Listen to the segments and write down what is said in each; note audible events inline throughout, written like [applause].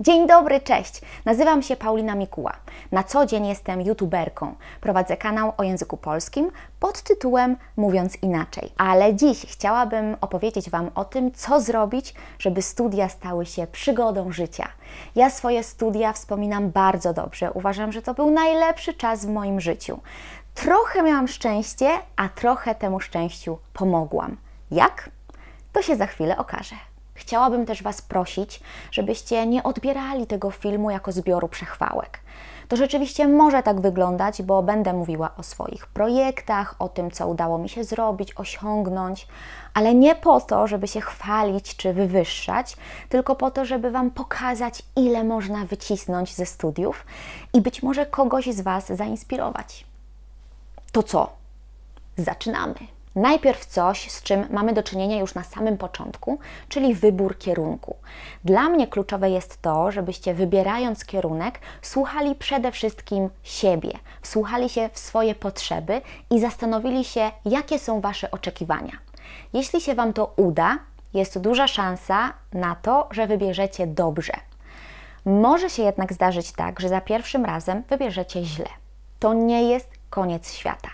Dzień dobry, cześć! Nazywam się Paulina Mikuła. Na co dzień jestem youtuberką. Prowadzę kanał o języku polskim pod tytułem Mówiąc Inaczej. Ale dziś chciałabym opowiedzieć Wam o tym, co zrobić, żeby studia stały się przygodą życia. Ja swoje studia wspominam bardzo dobrze. Uważam, że to był najlepszy czas w moim życiu. Trochę miałam szczęście, a trochę temu szczęściu pomogłam. Jak? To się za chwilę okaże. Chciałabym też Was prosić, żebyście nie odbierali tego filmu jako zbioru przechwałek. To rzeczywiście może tak wyglądać, bo będę mówiła o swoich projektach, o tym, co udało mi się zrobić, osiągnąć, ale nie po to, żeby się chwalić czy wywyższać, tylko po to, żeby Wam pokazać, ile można wycisnąć ze studiów i być może kogoś z Was zainspirować. To co? Zaczynamy! Najpierw coś, z czym mamy do czynienia już na samym początku, czyli wybór kierunku. Dla mnie kluczowe jest to, żebyście wybierając kierunek, słuchali przede wszystkim siebie, wsłuchali się w swoje potrzeby i zastanowili się, jakie są Wasze oczekiwania. Jeśli się Wam to uda, jest duża szansa na to, że wybierzecie dobrze. Może się jednak zdarzyć tak, że za pierwszym razem wybierzecie źle. To nie jest koniec świata.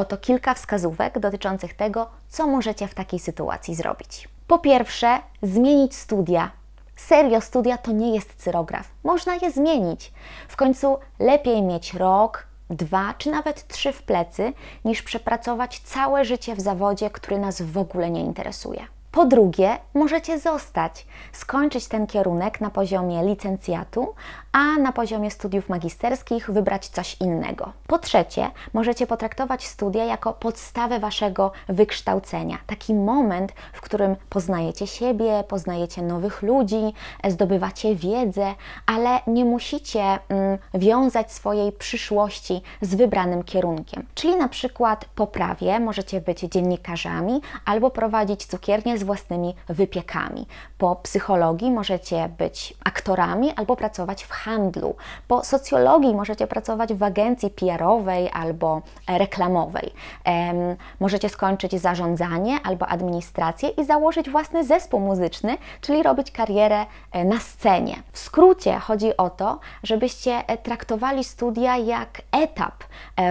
Oto kilka wskazówek dotyczących tego, co możecie w takiej sytuacji zrobić. Po pierwsze, zmienić studia. Serio, studia to nie jest cyrograf. Można je zmienić. W końcu lepiej mieć rok, dwa czy nawet trzy w plecy, niż przepracować całe życie w zawodzie, który nas w ogóle nie interesuje. Po drugie, możecie zostać, skończyć ten kierunek na poziomie licencjatu, a na poziomie studiów magisterskich wybrać coś innego. Po trzecie, możecie potraktować studia jako podstawę waszego wykształcenia, taki moment, w którym poznajecie siebie, poznajecie nowych ludzi, zdobywacie wiedzę, ale nie musicie mm, wiązać swojej przyszłości z wybranym kierunkiem. Czyli na przykład po prawie możecie być dziennikarzami albo prowadzić cukiernię z własnymi wypiekami. Po psychologii możecie być aktorami albo pracować w handlu. Po socjologii możecie pracować w agencji PR-owej albo e, reklamowej. Ehm, możecie skończyć zarządzanie albo administrację i założyć własny zespół muzyczny, czyli robić karierę e, na scenie. W skrócie chodzi o to, żebyście e, traktowali studia jak etap,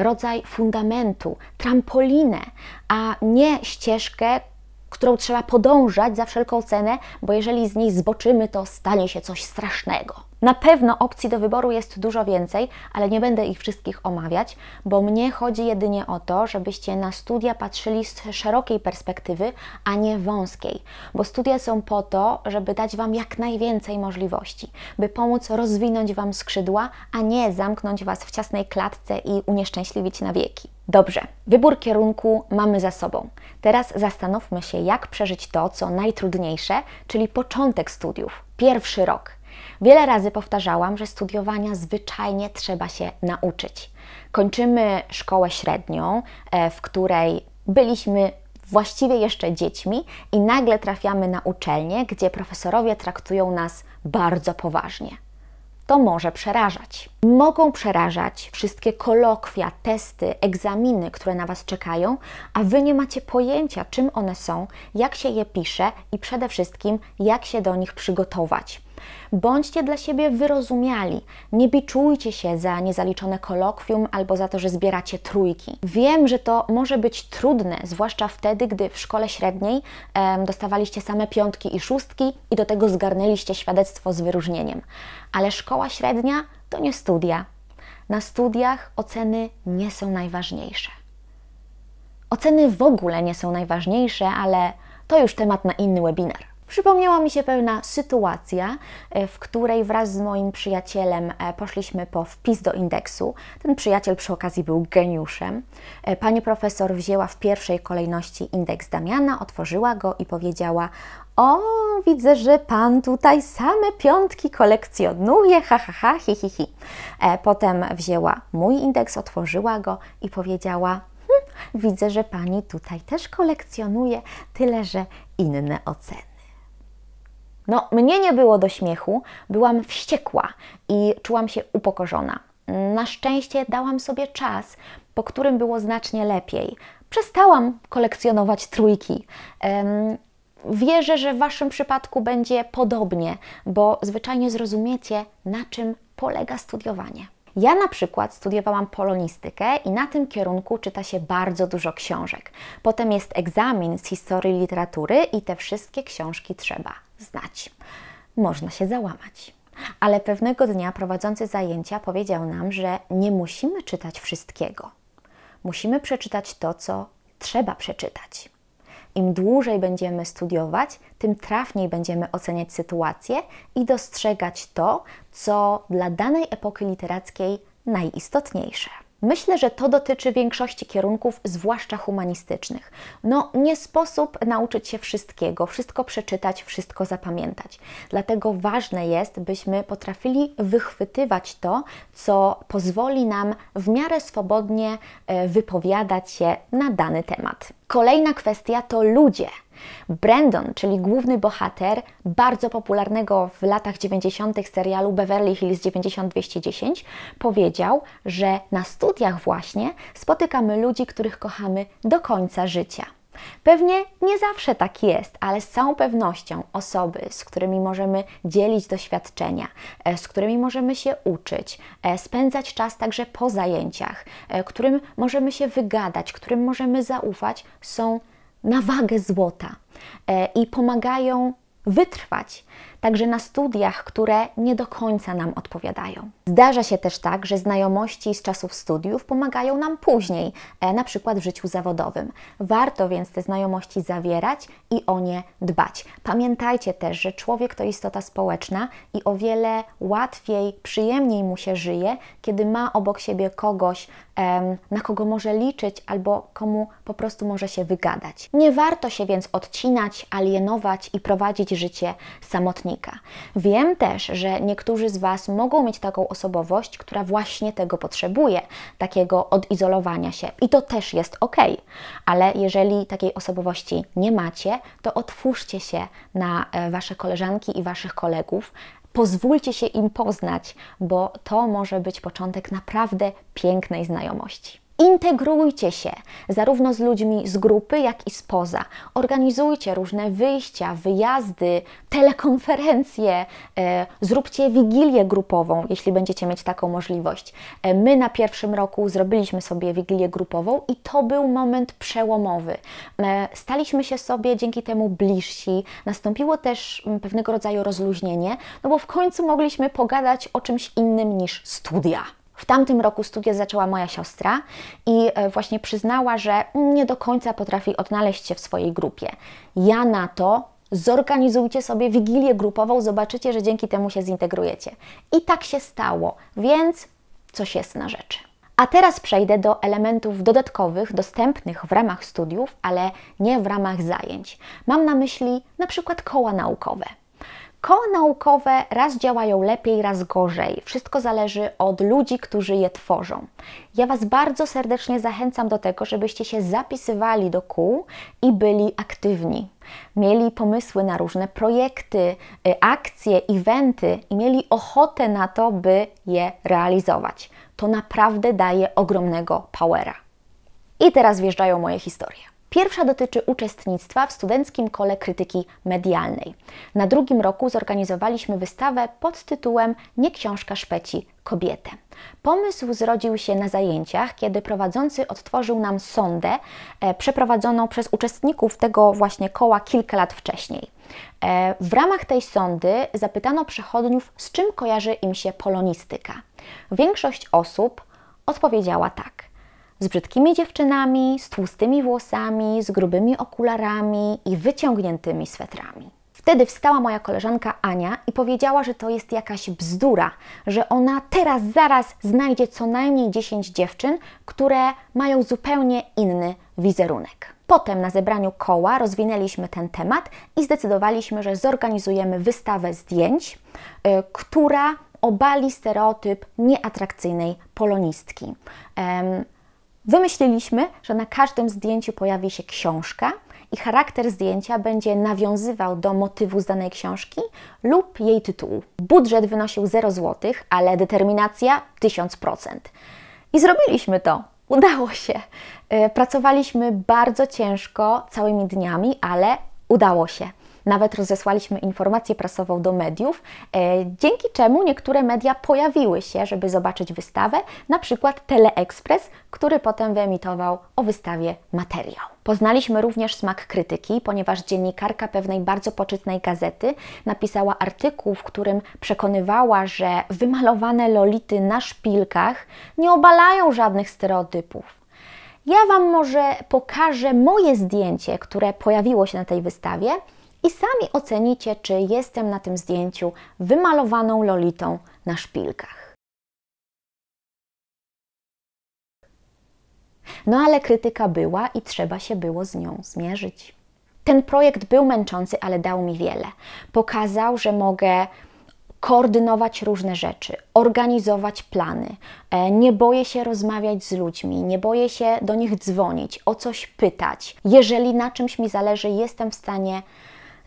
rodzaj fundamentu, trampolinę, a nie ścieżkę, którą trzeba podążać za wszelką cenę, bo jeżeli z niej zboczymy, to stanie się coś strasznego. Na pewno opcji do wyboru jest dużo więcej, ale nie będę ich wszystkich omawiać, bo mnie chodzi jedynie o to, żebyście na studia patrzyli z szerokiej perspektywy, a nie wąskiej, bo studia są po to, żeby dać Wam jak najwięcej możliwości, by pomóc rozwinąć Wam skrzydła, a nie zamknąć Was w ciasnej klatce i unieszczęśliwić na wieki. Dobrze, wybór kierunku mamy za sobą. Teraz zastanówmy się, jak przeżyć to, co najtrudniejsze, czyli początek studiów, pierwszy rok. Wiele razy powtarzałam, że studiowania zwyczajnie trzeba się nauczyć. Kończymy szkołę średnią, e, w której byliśmy właściwie jeszcze dziećmi i nagle trafiamy na uczelnię, gdzie profesorowie traktują nas bardzo poważnie. To może przerażać. Mogą przerażać wszystkie kolokwia, testy, egzaminy, które na Was czekają, a Wy nie macie pojęcia, czym one są, jak się je pisze i przede wszystkim, jak się do nich przygotować. Bądźcie dla siebie wyrozumiali. Nie biczujcie się za niezaliczone kolokwium albo za to, że zbieracie trójki. Wiem, że to może być trudne, zwłaszcza wtedy, gdy w szkole średniej em, dostawaliście same piątki i szóstki i do tego zgarnęliście świadectwo z wyróżnieniem. Ale szkoła średnia to nie studia. Na studiach oceny nie są najważniejsze. Oceny w ogóle nie są najważniejsze, ale to już temat na inny webinar przypomniała mi się pewna sytuacja, e, w której wraz z moim przyjacielem e, poszliśmy po wpis do indeksu. Ten przyjaciel przy okazji był geniuszem. E, pani profesor wzięła w pierwszej kolejności indeks Damiana, otworzyła go i powiedziała: O, widzę, że pan tutaj same piątki kolekcjonuje, ha, ha, ha, hi, hi, hi. Potem wzięła mój indeks, otworzyła go i powiedziała: hm, Widzę, że pani tutaj też kolekcjonuje, tyle że inne oceny. No, mnie nie było do śmiechu, byłam wściekła i czułam się upokorzona. Na szczęście dałam sobie czas, po którym było znacznie lepiej. Przestałam kolekcjonować trójki. Um, Wierzę, że w Waszym przypadku będzie podobnie, bo zwyczajnie zrozumiecie, na czym polega studiowanie. Ja na przykład studiowałam polonistykę i na tym kierunku czyta się bardzo dużo książek. Potem jest egzamin z historii literatury i te wszystkie książki trzeba znać. Można się załamać. Ale pewnego dnia prowadzący zajęcia powiedział nam, że nie musimy czytać wszystkiego. Musimy przeczytać to, co trzeba przeczytać. Im dłużej będziemy studiować, tym trafniej będziemy oceniać sytuację i dostrzegać to, co dla danej epoki literackiej najistotniejsze. Myślę, że to dotyczy większości kierunków, zwłaszcza humanistycznych. No, nie sposób nauczyć się wszystkiego, wszystko przeczytać, wszystko zapamiętać. Dlatego ważne jest, byśmy potrafili wychwytywać to, co pozwoli nam w miarę swobodnie e, wypowiadać się na dany temat. Kolejna kwestia to ludzie Brandon, czyli główny bohater bardzo popularnego w latach 90. serialu Beverly Hills 9210, powiedział, że na studiach właśnie spotykamy ludzi, których kochamy do końca życia. Pewnie nie zawsze tak jest, ale z całą pewnością osoby, z którymi możemy dzielić doświadczenia, e, z którymi możemy się uczyć, e, spędzać czas także po zajęciach, e, którym możemy się wygadać, którym możemy zaufać, są na wagę złota e, i pomagają wytrwać także na studiach, które nie do końca nam odpowiadają. Zdarza się też tak, że znajomości z czasów studiów pomagają nam później, e, na przykład w życiu zawodowym. Warto więc te znajomości zawierać i o nie dbać. Pamiętajcie też, że człowiek to istota społeczna i o wiele łatwiej, przyjemniej mu się żyje, kiedy ma obok siebie kogoś, na kogo może liczyć albo komu po prostu może się wygadać. Nie warto się więc odcinać, alienować i prowadzić życie samotnie Wiem też, że niektórzy z Was mogą mieć taką osobowość, która właśnie tego potrzebuje, takiego odizolowania się i to też jest ok, ale jeżeli takiej osobowości nie macie, to otwórzcie się na e, Wasze koleżanki i Waszych kolegów, pozwólcie się im poznać, bo to może być początek naprawdę pięknej znajomości. Integrujcie się zarówno z ludźmi z grupy, jak i spoza. Organizujcie różne wyjścia, wyjazdy, telekonferencje, e, zróbcie wigilię grupową, jeśli będziecie mieć taką możliwość. E, my na pierwszym roku zrobiliśmy sobie wigilię grupową i to był moment przełomowy. E, staliśmy się sobie dzięki temu bliżsi, nastąpiło też mm, pewnego rodzaju rozluźnienie, no bo w końcu mogliśmy pogadać o czymś innym niż studia. W tamtym roku studia zaczęła moja siostra i e, właśnie przyznała, że nie do końca potrafi odnaleźć się w swojej grupie. Ja na to zorganizujcie sobie wigilię grupową, zobaczycie, że dzięki temu się zintegrujecie. I tak się stało, więc coś jest na rzeczy. A teraz przejdę do elementów dodatkowych, dostępnych w ramach studiów, ale nie w ramach zajęć. Mam na myśli na przykład koła naukowe. Koła naukowe raz działają lepiej, raz gorzej. Wszystko zależy od ludzi, którzy je tworzą. Ja Was bardzo serdecznie zachęcam do tego, żebyście się zapisywali do kół i byli aktywni. Mieli pomysły na różne projekty, y, akcje, eventy i mieli ochotę na to, by je realizować. To naprawdę daje ogromnego powera. I teraz wjeżdżają moje historie. Pierwsza dotyczy uczestnictwa w Studenckim Kole Krytyki Medialnej. Na drugim roku zorganizowaliśmy wystawę pod tytułem Nie książka szpeci kobietę. Pomysł zrodził się na zajęciach, kiedy prowadzący odtworzył nam sondę e, przeprowadzoną przez uczestników tego właśnie koła kilka lat wcześniej. E, w ramach tej sondy zapytano przechodniów, z czym kojarzy im się polonistyka. Większość osób odpowiedziała tak z brzydkimi dziewczynami, z tłustymi włosami, z grubymi okularami i wyciągniętymi swetrami. Wtedy wstała moja koleżanka Ania i powiedziała, że to jest jakaś bzdura, że ona teraz zaraz znajdzie co najmniej 10 dziewczyn, które mają zupełnie inny wizerunek. Potem na zebraniu koła rozwinęliśmy ten temat i zdecydowaliśmy, że zorganizujemy wystawę zdjęć, y, która obali stereotyp nieatrakcyjnej polonistki. Wymyśliliśmy, że na każdym zdjęciu pojawi się książka i charakter zdjęcia będzie nawiązywał do motywu z danej książki lub jej tytułu. Budżet wynosił 0 zł, ale determinacja 1000%. I zrobiliśmy to. Udało się. E, pracowaliśmy bardzo ciężko, całymi dniami, ale udało się. Nawet rozesłaliśmy informację prasową do mediów, e, dzięki czemu niektóre media pojawiły się, żeby zobaczyć wystawę, na przykład Teleexpress, który potem wyemitował o wystawie materiał. Poznaliśmy również smak krytyki, ponieważ dziennikarka pewnej bardzo poczytnej gazety napisała artykuł, w którym przekonywała, że wymalowane lolity na szpilkach nie obalają żadnych stereotypów. Ja Wam może pokażę moje zdjęcie, które pojawiło się na tej wystawie i sami ocenicie, czy jestem na tym zdjęciu wymalowaną lolitą na szpilkach. No ale krytyka była i trzeba się było z nią zmierzyć. Ten projekt był męczący, ale dał mi wiele. Pokazał, że mogę koordynować różne rzeczy, organizować plany. E, nie boję się rozmawiać z ludźmi, nie boję się do nich dzwonić, o coś pytać. Jeżeli na czymś mi zależy, jestem w stanie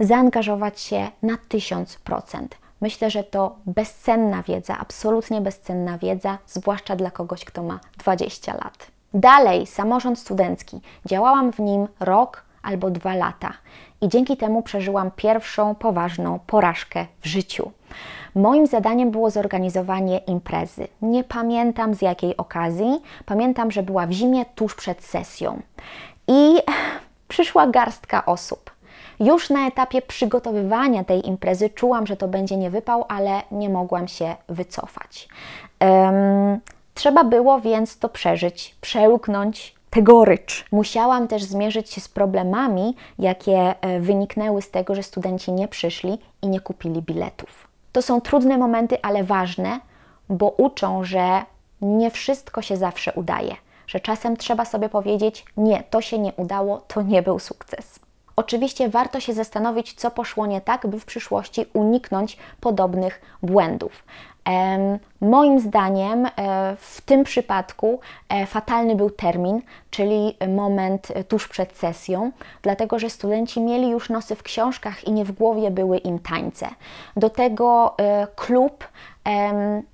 zaangażować się na 1000%. Myślę, że to bezcenna wiedza, absolutnie bezcenna wiedza, zwłaszcza dla kogoś, kto ma 20 lat. Dalej, samorząd studencki. Działałam w nim rok albo dwa lata i dzięki temu przeżyłam pierwszą poważną porażkę w życiu. Moim zadaniem było zorganizowanie imprezy. Nie pamiętam z jakiej okazji, pamiętam, że była w zimie tuż przed sesją. I [laughs] przyszła garstka osób. Już na etapie przygotowywania tej imprezy czułam, że to będzie niewypał, ale nie mogłam się wycofać. Um, trzeba było więc to przeżyć, przełknąć tę gorycz. Musiałam też zmierzyć się z problemami, jakie e, wyniknęły z tego, że studenci nie przyszli i nie kupili biletów. To są trudne momenty, ale ważne, bo uczą, że nie wszystko się zawsze udaje, że czasem trzeba sobie powiedzieć: Nie, to się nie udało, to nie był sukces. Oczywiście warto się zastanowić, co poszło nie tak, by w przyszłości uniknąć podobnych błędów. Moim zdaniem e, w tym przypadku e, fatalny był termin, czyli moment tuż przed sesją, dlatego że studenci mieli już nosy w książkach i nie w głowie były im tańce. Do tego e, klub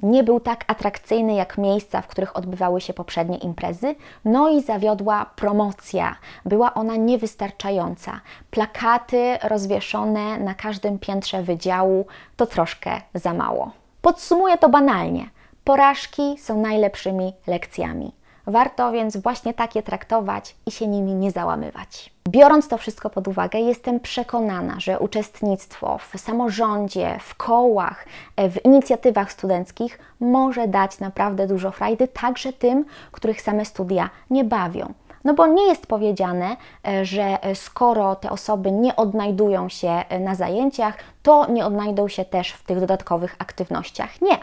nie był tak atrakcyjny jak miejsca, w których odbywały się poprzednie imprezy, no i zawiodła promocja. Była ona niewystarczająca. Plakaty rozwieszone na każdym piętrze wydziału to troszkę za mało. Podsumuję to banalnie. Porażki są najlepszymi lekcjami. Warto więc właśnie takie traktować i się nimi nie załamywać. Biorąc to wszystko pod uwagę, jestem przekonana, że uczestnictwo w samorządzie, w kołach, w inicjatywach studenckich może dać naprawdę dużo frajdy także tym, których same studia nie bawią. No bo nie jest powiedziane, e, że e, skoro te osoby nie odnajdują się e, na zajęciach, to nie odnajdą się też w tych dodatkowych aktywnościach. Nie.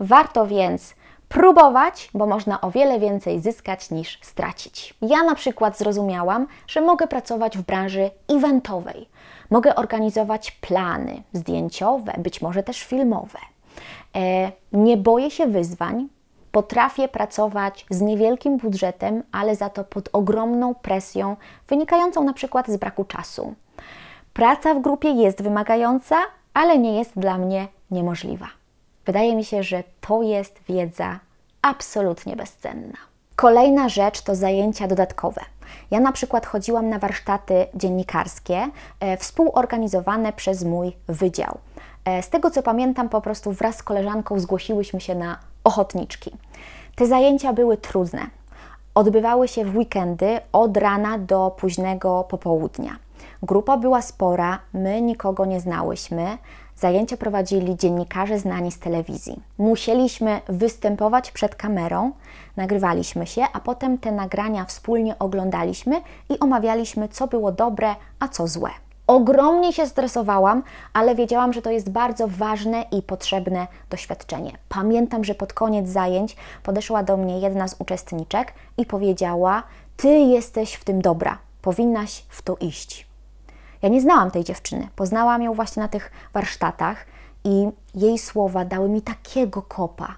Warto więc próbować, bo można o wiele więcej zyskać niż stracić. Ja na przykład zrozumiałam, że mogę pracować w branży eventowej. Mogę organizować plany zdjęciowe, być może też filmowe. E, nie boję się wyzwań, potrafię pracować z niewielkim budżetem, ale za to pod ogromną presją, wynikającą na przykład z braku czasu. Praca w grupie jest wymagająca, ale nie jest dla mnie niemożliwa. Wydaje mi się, że to jest wiedza absolutnie bezcenna. Kolejna rzecz to zajęcia dodatkowe. Ja na przykład chodziłam na warsztaty dziennikarskie, e, współorganizowane przez mój wydział. E, z tego co pamiętam, po prostu wraz z koleżanką zgłosiłyśmy się na ochotniczki. Te zajęcia były trudne. Odbywały się w weekendy od rana do późnego popołudnia. Grupa była spora, my nikogo nie znałyśmy. Zajęcia prowadzili dziennikarze znani z telewizji. Musieliśmy występować przed kamerą, nagrywaliśmy się, a potem te nagrania wspólnie oglądaliśmy i omawialiśmy, co było dobre, a co złe. Ogromnie się stresowałam, ale wiedziałam, że to jest bardzo ważne i potrzebne doświadczenie. Pamiętam, że pod koniec zajęć podeszła do mnie jedna z uczestniczek i powiedziała: Ty jesteś w tym dobra, powinnaś w to iść. Ja nie znałam tej dziewczyny. Poznałam ją właśnie na tych warsztatach i jej słowa dały mi takiego kopa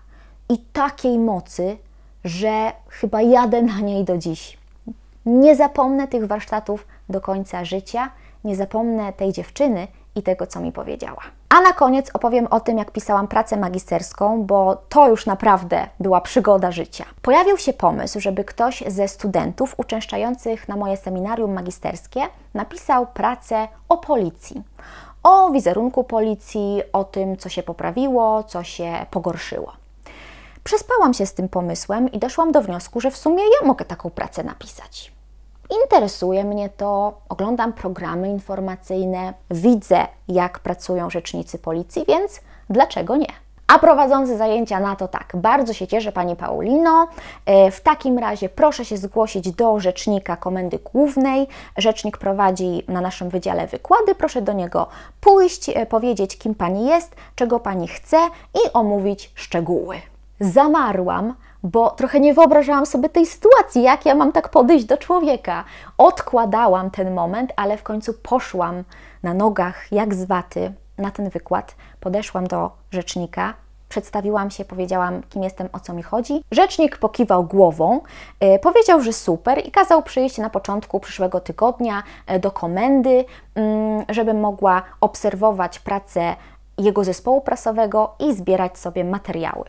i takiej mocy, że chyba jadę na niej do dziś. Nie zapomnę tych warsztatów do końca życia, nie zapomnę tej dziewczyny i tego, co mi powiedziała. A na koniec opowiem o tym, jak pisałam pracę magisterską, bo to już naprawdę była przygoda życia. Pojawił się pomysł, żeby ktoś ze studentów uczęszczających na moje seminarium magisterskie napisał pracę o policji. O wizerunku policji, o tym, co się poprawiło, co się pogorszyło. Przespałam się z tym pomysłem i doszłam do wniosku, że w sumie ja mogę taką pracę napisać. Interesuje mnie to, oglądam programy informacyjne, widzę, jak pracują rzecznicy policji, więc dlaczego nie? A prowadzący zajęcia na to tak, bardzo się cieszę Pani Paulino. E, w takim razie proszę się zgłosić do rzecznika komendy głównej. Rzecznik prowadzi na naszym wydziale wykłady. Proszę do niego pójść, e, powiedzieć kim Pani jest, czego Pani chce i omówić szczegóły. Zamarłam, bo trochę nie wyobrażałam sobie tej sytuacji, jak ja mam tak podejść do człowieka. Odkładałam ten moment, ale w końcu poszłam na nogach, jak zwaty, na ten wykład. Podeszłam do rzecznika, przedstawiłam się, powiedziałam, kim jestem, o co mi chodzi. Rzecznik pokiwał głową, e, powiedział, że super i kazał przyjść na początku przyszłego tygodnia e, do komendy, żeby mm, żebym mogła obserwować pracę jego zespołu prasowego i zbierać sobie materiały.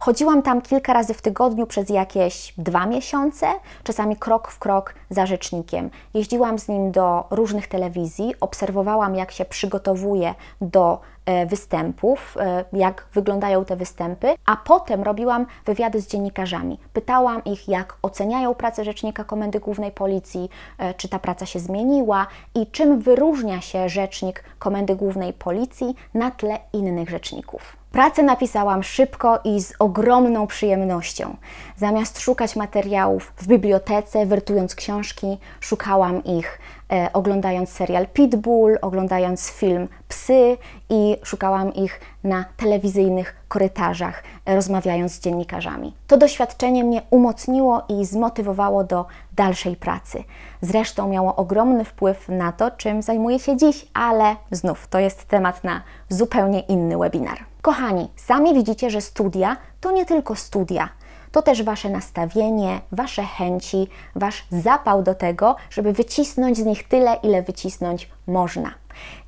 Chodziłam tam kilka razy w tygodniu przez jakieś dwa miesiące, czasami krok w krok za rzecznikiem. Jeździłam z nim do różnych telewizji, obserwowałam, jak się przygotowuje do e, występów, e, jak wyglądają te występy, a potem robiłam wywiady z dziennikarzami. Pytałam ich, jak oceniają pracę rzecznika Komendy Głównej Policji, e, czy ta praca się zmieniła i czym wyróżnia się rzecznik Komendy Głównej Policji na tle innych rzeczników. Pracę napisałam szybko i z ogromną przyjemnością. Zamiast szukać materiałów w bibliotece, wertując książki, szukałam ich e, oglądając serial Pitbull, oglądając film Psy i szukałam ich na telewizyjnych korytarzach, e, rozmawiając z dziennikarzami. To doświadczenie mnie umocniło i zmotywowało do dalszej pracy. Zresztą miało ogromny wpływ na to, czym zajmuję się dziś, ale znów to jest temat na zupełnie inny webinar. Kochani, sami widzicie, że studia to nie tylko studia. To też wasze nastawienie, wasze chęci, wasz zapał do tego, żeby wycisnąć z nich tyle, ile wycisnąć można.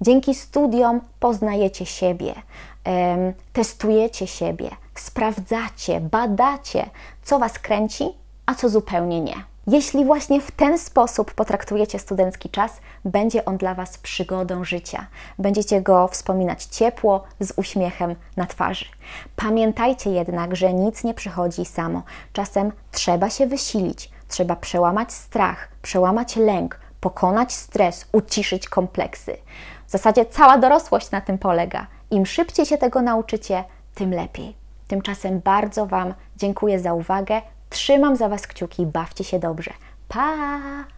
Dzięki studiom poznajecie siebie, testujecie siebie, sprawdzacie, badacie, co was kręci, a co zupełnie nie. Jeśli właśnie w ten sposób potraktujecie studencki czas, będzie on dla Was przygodą życia. Będziecie go wspominać ciepło, z uśmiechem na twarzy. Pamiętajcie jednak, że nic nie przychodzi samo. Czasem trzeba się wysilić, trzeba przełamać strach, przełamać lęk, pokonać stres, uciszyć kompleksy. W zasadzie cała dorosłość na tym polega. Im szybciej się tego nauczycie, tym lepiej. Tymczasem bardzo Wam dziękuję za uwagę. Trzymam za Was kciuki, bawcie się dobrze. Pa!